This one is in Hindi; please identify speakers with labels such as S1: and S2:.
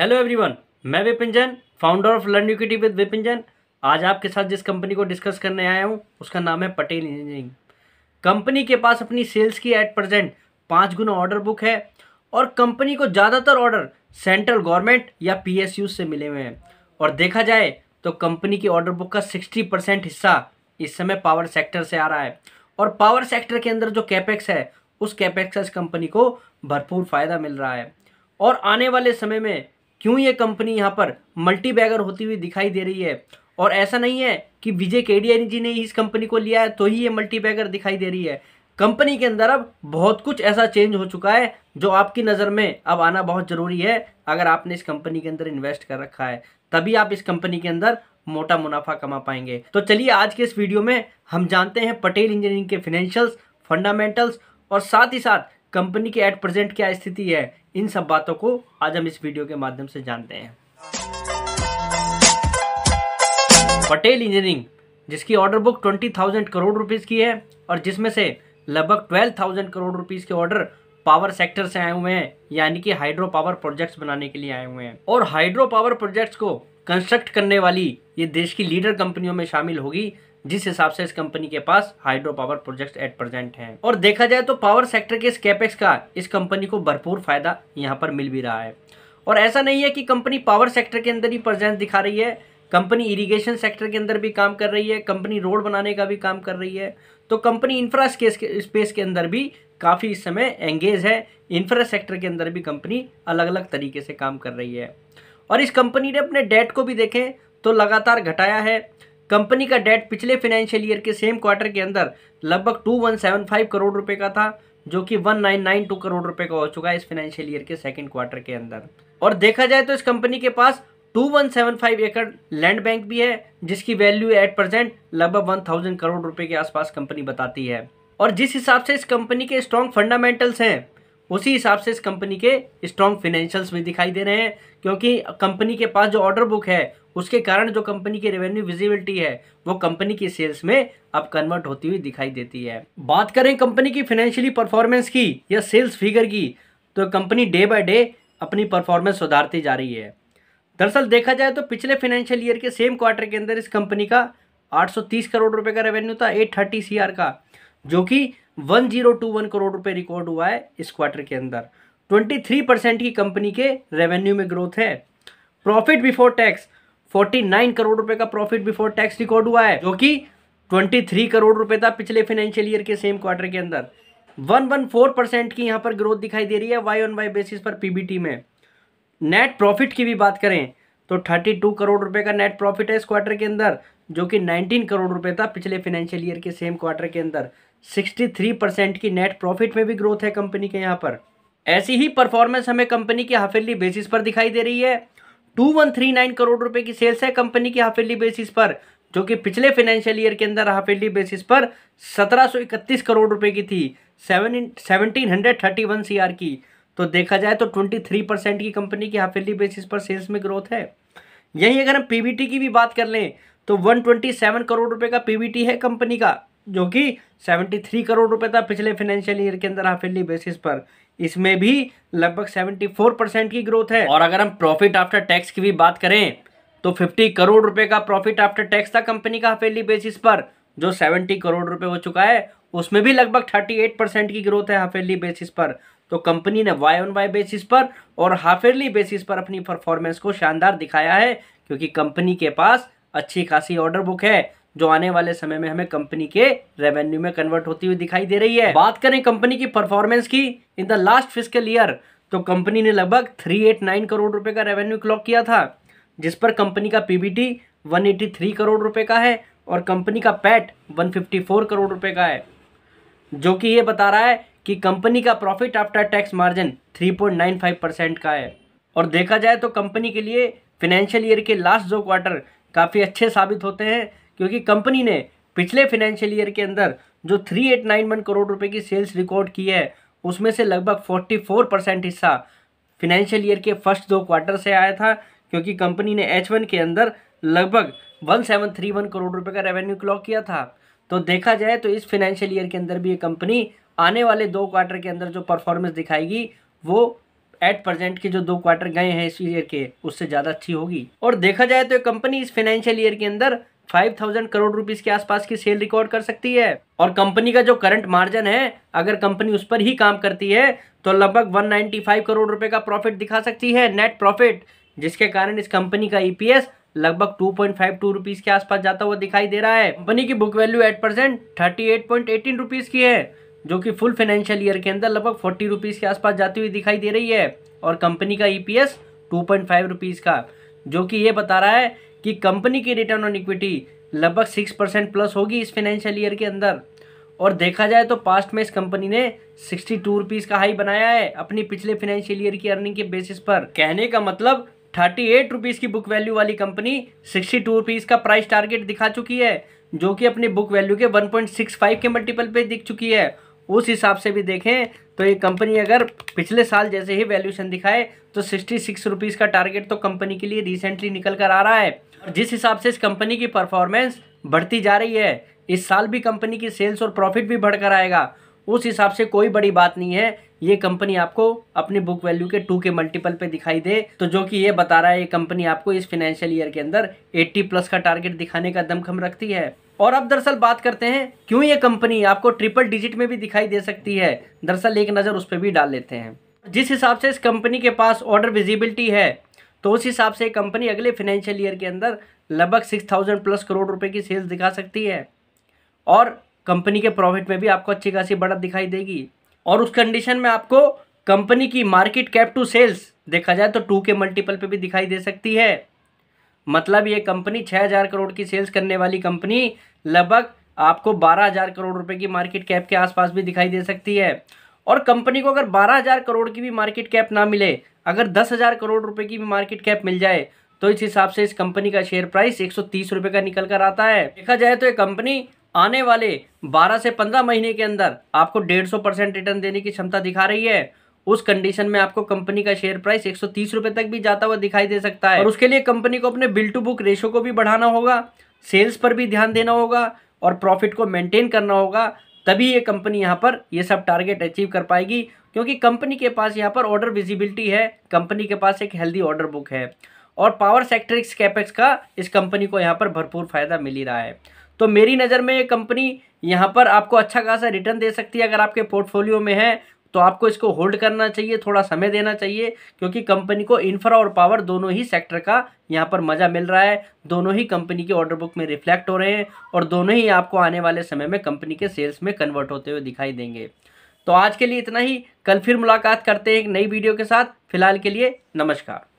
S1: हेलो एवरीवन मैं Vipin Jain founder of learn यूकिटी विद विपिन जैन आज आपके साथ जिस कंपनी को डिस्कस करने आया हूँ उसका नाम है पटेल इंजीनियरिंग कंपनी के पास अपनी सेल्स की एट प्रजेंट पाँच गुना ऑर्डर बुक है और कंपनी को ज़्यादातर ऑर्डर सेंट्रल गवर्नमेंट या पी से मिले हुए हैं और देखा जाए तो कंपनी की ऑर्डर बुक का सिक्सटी परसेंट हिस्सा इस समय पावर सेक्टर से आ रहा है और पावर सेक्टर के अंदर जो कैपेक्स है उस कैपेक्स से कंपनी को भरपूर फ़ायदा मिल रहा है और आने वाले समय में क्यों ये कंपनी यहाँ पर मल्टी बैगर होती हुई दिखाई दे रही है और ऐसा नहीं है कि विजय केडियन जी ने इस कंपनी को लिया है तो ही ये मल्टी बैगर दिखाई दे रही है कंपनी के अंदर अब बहुत कुछ ऐसा चेंज हो चुका है जो आपकी नज़र में अब आना बहुत ज़रूरी है अगर आपने इस कंपनी के अंदर इन्वेस्ट कर रखा है तभी आप इस कंपनी के अंदर मोटा मुनाफा कमा पाएंगे तो चलिए आज के इस वीडियो में हम जानते हैं पटेल इंजीनियरिंग के फिनेंशियल्स फंडामेंटल्स और साथ ही साथ कंपनी की एट प्रेजेंट क्या स्थिति है इन सब बातों को आज हम इस वीडियो के माध्यम से जानते हैं पटेल इंजीनियरिंग जिसकी order book twenty thousand crore rupees की है और जिसमें से लगभग ट्वेल्व थाउजेंड करोड़ रुपीज़ के ऑर्डर पावर सेक्टर से आए हुए हैं यानी कि हाइड्रो पावर प्रोजेक्ट्स बनाने के लिए आए हुए हैं और हाइड्रो पावर प्रोजेक्ट्स को कंस्ट्रक्ट करने वाली ये देश की लीडर कंपनियों में शामिल होगी जिस हिसाब से इस कंपनी के पास hydro power project at present है और देखा जाए तो पावर सेक्टर के इस कैपेक्स का इस कंपनी को भरपूर फायदा यहाँ पर मिल भी रहा है और ऐसा नहीं है कि कंपनी पावर सेक्टर के अंदर ही प्रेजेंस दिखा रही है कंपनी इरिगेशन सेक्टर के अंदर भी काम कर रही है कंपनी रोड बनाने का भी काम कर रही है तो कंपनी इंफ्रा स्पेस के अंदर भी काफ़ी इस समय एंगेज है इंफ्रा सेक्टर के अंदर भी कंपनी अलग अलग तरीके से काम कर रही है और इस कंपनी ने अपने डेट को भी देखें तो लगातार घटाया है कंपनी का डेट पिछले फाइनेंशियल ईयर के सेम क्वार्टर के अंदर लगभग 2175 करोड़ रुपए का था जो कि 1992 करोड़ रुपए का हो चुका है इस फाइनेंशियल ईयर के सेकंड क्वार्टर के अंदर और देखा जाए तो इस कंपनी के पास 2175 एकड़ लैंड बैंक भी है जिसकी वैल्यू एट प्रेजेंट लगभग 1000 करोड़ रुपए के आसपास कंपनी बताती है और जिस हिसाब से इस कंपनी के स्ट्रॉन्ग फंडामेंटल्स हैं उसी हिसाब से इस कंपनी के स्ट्रॉन्ग फिनेंशियल्स भी दिखाई दे रहे हैं क्योंकि कंपनी के पास जो ऑर्डर बुक है उसके कारण जो कंपनी की रेवेन्यू विजिबिलिटी है वो कंपनी की सेल्स में अब कन्वर्ट होती हुई दिखाई देती है बात करें कंपनी की फाइनेंशियली परफॉर्मेंस की या सेल्स फिगर की तो कंपनी डे बाय डे अपनी परफॉर्मेंस सुधारती जा रही है दरअसल देखा जाए तो पिछले फाइनेंशियल ईयर के सेम क्वार्टर के अंदर इस कंपनी का 830 करोड़ रुपए का रेवेन्यू था 830 सीआर का जो कि 1021 करोड़ रुपए रिकॉर्ड हुआ है इस क्वार्टर के अंदर 23 परसेंट की कंपनी के रेवेन्यू में ग्रोथ है प्रॉफिट बिफोर टैक्स 49 करोड़ रुपए का प्रॉफिट बिफोर टैक्स रिकॉर्ड हुआ है जो कि 23 करोड़ रुपए था पिछले फाइनेंशियल ईयर के सेम क्वार्टर के अंदर 114 परसेंट की यहाँ पर ग्रोथ दिखाई दे रही है वाई ऑन वाई बेसिस पर पीबीटी में नेट प्रॉफिट की भी बात करें तो 32 करोड़ रुपए का नेट प्रॉफिट है इस क्वार्टर के अंदर जो कि 19 करोड़ रुपए था पिछले फाइनेंशियल ईयर के सेम क्वार्टर के अंदर 63 परसेंट की नेट प्रॉफिट में भी ग्रोथ है कंपनी के यहाँ पर ऐसी ही परफॉर्मेंस हमें कंपनी की हाफियरली बेसिस पर दिखाई दे रही है 2139 करोड़ रुपए की सेल्स है कंपनी की हाफियरली बेसिस पर जो कि पिछले फाइनेंशियल ईयर के अंदर हाफियरली बेसिस पर 1731 करोड़ रुपए की थी seven seventeen hundred thirty one C R की तो देखा जाए तो ट्वेंटी थ्री परसेंट की कंपनी की हाफियरली बेसिस पर सेल्स में ग्रोथ है यहीं अगर हम पीबीटी की भी बात कर लें तो वन ट्वेंटी सेवन करोड़ रुपए का पीबीटी है कंपनी का जो कि 73 करोड़ रुपए था पिछले फाइनेंशियल ईयर के अंदर हाफ बेसिस पर इसमें भी लगभग 74 परसेंट की ग्रोथ है और अगर हम प्रॉफिट आफ्टर टैक्स की भी बात करें तो 50 करोड़ रुपए का प्रॉफिट आफ्टर टैक्स था कंपनी का हाफ बेसिस पर जो 70 करोड़ रुपए हो चुका है उसमें भी लगभग 38 परसेंट की ग्रोथ है हाफ बेसिस पर तो कंपनी ने वाई ऑन वाई बेसिस पर और हाफ बेसिस पर अपनी परफॉर्मेंस को शानदार दिखाया है क्योंकि कंपनी के पास अच्छी खासी ऑर्डर बुक है जो आने वाले समय में हमें कंपनी के रेवेन्यू में कन्वर्ट होती हुई दिखाई दे रही है बात करें कंपनी की परफॉर्मेंस की in the last physical year तो कंपनी ने लगभग 389 करोड़ रुपए का रेवेन्यू क्लॉक किया था जिस पर कंपनी का पीबीटी 183 करोड़ रुपए का है और कंपनी का पैट 154 करोड़ रुपए का है जो कि ये बता रहा है कि कंपनी का profit after tax margin 3.95 percent का है और देखा जाए तो कंपनी के लिए फिनेंशियल ईयर के लास्ट जो क्वार्टर काफ़ी अच्छे साबित होते हैं क्योंकि कंपनी ने पिछले फाइनेंशियल ईयर के अंदर जो 3891 करोड़ रुपए की सेल्स रिकॉर्ड की है उसमें से लगभग 44 परसेंट हिस्सा फाइनेंशियल ईयर के फर्स्ट दो क्वार्टर से आया था क्योंकि कंपनी ने एच के अंदर लगभग 1731 करोड़ रुपए का रेवेन्यू क्लॉक किया था तो देखा जाए तो इस फाइनेंशियल ईयर के अंदर भी ये कंपनी आने वाले दो क्वार्टर के अंदर जो परफॉर्मेंस दिखाएगी वो एट प्रेजेंट के जो दो क्वार्टर गए हैं इस ईयर के उससे ज़्यादा अच्छी होगी और देखा जाए तो ये कंपनी इस फाइनेंशियल ईयर के अंदर फाइव थाउजेंड करोड़ रुपीज के आसपास की सेल रिकॉर्ड कर सकती है और कंपनी का जो करंट मार्जिन है अगर कंपनी उस पर ही काम करती है तो लगभग 195 करोड़ रुपए का प्रॉफिट दिखा सकती है नेट प्रॉफिट जिसके कारण इस कंपनी का ईपीएस e लगभग 2.52 पॉइंट रुपीज के आसपास जाता हुआ दिखाई दे रहा है कंपनी की book value eight percent thirty eight point eighteen rupees की है जो कि फुल फाइनेंशियल ईयर के अंदर लगभग फोर्टी रुपीज के आसपास जाती हुई दिखाई दे रही है और कंपनी का EPS e two point five rupees का जो कि ये बता रहा है कि कंपनी की रिटर्न ऑन इक्विटी लगभग सिक्स परसेंट प्लस होगी इस फाइनेंशियल ईयर के अंदर और देखा जाए तो पास्ट में इस कंपनी ने सिक्सटी टू रुपीज़ का हाई बनाया है अपनी पिछले फाइनेंशियल ईयर की अर्निंग के बेसिस पर कहने का मतलब थर्टी एट रुपीज़ की बुक वैल्यू वाली कंपनी सिक्सटी टू रुपीज़ का प्राइस टारगेट दिखा चुकी है जो कि अपनी बुक वैल्यू के वन पॉइंट सिक्स फाइव के मल्टीपल पे दिख चुकी है उस हिसाब से भी देखें तो ये कंपनी अगर पिछले साल जैसे ही वैल्यूशन दिखाए तो सिक्सटी सिक्स रुपीज़ का टारगेट तो कंपनी के लिए रिसेंटली निकल कर आ रहा है और जिस हिसाब से इस कंपनी की परफॉर्मेंस बढ़ती जा रही है इस साल भी कंपनी की सेल्स और प्रॉफिट भी बढ़कर आएगा उस हिसाब से कोई बड़ी बात नहीं है ये कंपनी आपको अपनी बुक वैल्यू के टू के मल्टीपल पे दिखाई दे तो जो कि ये बता रहा है ये कंपनी आपको इस फाइनेंशियल ईयर के अंदर 80 प्लस का टारगेट दिखाने का दमखम रखती है और अब दरअसल बात करते हैं क्यों ये कंपनी आपको ट्रिपल डिजिट में भी दिखाई दे सकती है दरअसल एक नज़र उस पर भी डाल लेते हैं जिस हिसाब से इस कंपनी के पास ऑर्डर विजिबिलिटी है तो उस हिसाब से कंपनी अगले फिनेंशियल ईयर के अंदर लगभग सिक्स थाउजेंड प्लस करोड़ रुपए की सेल्स दिखा सकती है और कंपनी के प्रॉफिट में भी आपको अच्छी खासी बढ़त दिखाई देगी और उस कंडीशन में आपको कंपनी की मार्केट कैप टू सेल्स देखा जाए तो टू के मल्टीपल पे भी दिखाई दे सकती है मतलब ये कंपनी छः हजार करोड़ की सेल्स करने वाली कंपनी लगभग आपको बारह हज़ार करोड़ रुपए की मार्केट कैप के आसपास भी दिखाई दे सकती है और कंपनी को अगर बारह हज़ार करोड़ की भी मार्केट कैप ना मिले अगर दस हज़ार करोड़ रुपए की भी मार्केट कैप मिल जाए तो इस हिसाब से इस कंपनी का शेयर प्राइस एक सौ का निकल कर आता है देखा जाए तो ये कंपनी आने वाले 12 से 15 महीने के अंदर आपको 150 परसेंट रिटर्न देने की क्षमता दिखा रही है उस कंडीशन में आपको कंपनी का शेयर प्राइस एक सौ तक भी जाता हुआ दिखाई दे सकता है और उसके लिए कंपनी को अपने बिल टू बुक रेशो को भी बढ़ाना होगा सेल्स पर भी ध्यान देना होगा और प्रॉफिट को मेंटेन करना होगा तभी ये कंपनी यहाँ पर ये सब टारगेट अचीव कर पाएगी क्योंकि कंपनी के पास यहाँ पर ऑर्डर विजिबिलिटी है कंपनी के पास एक हेल्दी ऑर्डर बुक है और पावर सेक्टर इस कैपेक्स का इस कंपनी को यहाँ पर भरपूर फ़ायदा मिल ही रहा है तो मेरी नज़र में ये कंपनी यहाँ पर आपको अच्छा खासा रिटर्न दे सकती है अगर आपके पोर्टफोलियो में है तो आपको इसको होल्ड करना चाहिए थोड़ा समय देना चाहिए क्योंकि कंपनी को इंफ्रा और पावर दोनों ही सेक्टर का यहाँ पर मज़ा मिल रहा है दोनों ही कंपनी के ऑर्डर बुक में रिफ्लेक्ट हो रहे हैं और दोनों ही आपको आने वाले समय में कंपनी के सेल्स में कन्वर्ट होते हुए दिखाई देंगे तो आज के लिए इतना ही कल फिर मुलाकात करते हैं एक नई वीडियो के साथ फिलहाल के लिए नमस्कार